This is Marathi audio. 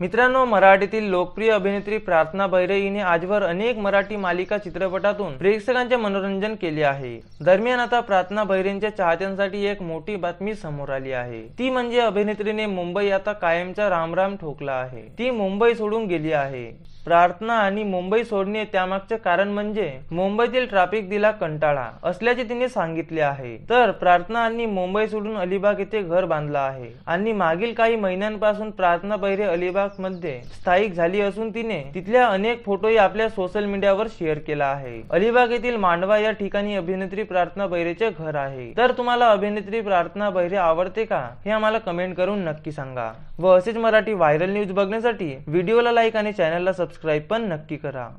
मित्रांनो मराठीतील लोकप्रिय अभिनेत्री प्रार्थना भैरे हिने आजवर अनेक मराठी मालिका चित्रपटातून प्रेक्षकांचे मनोरंजन केले आहे दरम्यान आता प्रार्थना भैरेंच्या चाहत्यांसाठी एक मोठी बातमी समोर आली आहे ती म्हणजे अभिनेत्रीने मुंबई आता कायमचा रामराम ठोकला आहे ती मुंबई सोडून गेली आहे प्रार्थना आणि मुंबई सोडणे त्यामागचे कारण म्हणजे मुंबईतील ट्रॅफिक दिला कंटाळा असल्याचे तिने सांगितले आहे तर प्रार्थना आणि मुंबई सोडून अलिबाग येथे घर बांधला आहे आणि मागील काही महिन्यांपासून प्रार्थना बहिरे अलिबाग मध्ये स्थायिक झाली असून तिने तिथल्या अनेक फोटोही आपल्या सोशल मीडियावर शेअर केला आहे अलिबाग येथील मांडवा या ठिकाणी अभिनेत्री प्रार्थना बहिरेचे घर आहे तर तुम्हाला अभिनेत्री प्रार्थना बहिरे आवडते का हे आम्हाला कमेंट करून नक्की सांगा व असेच मराठी व्हायरल न्यूज बघण्यासाठी व्हिडिओला लाईक आणि चॅनलला सबस्क्राईब सबस्क्राईब पण नक्की करा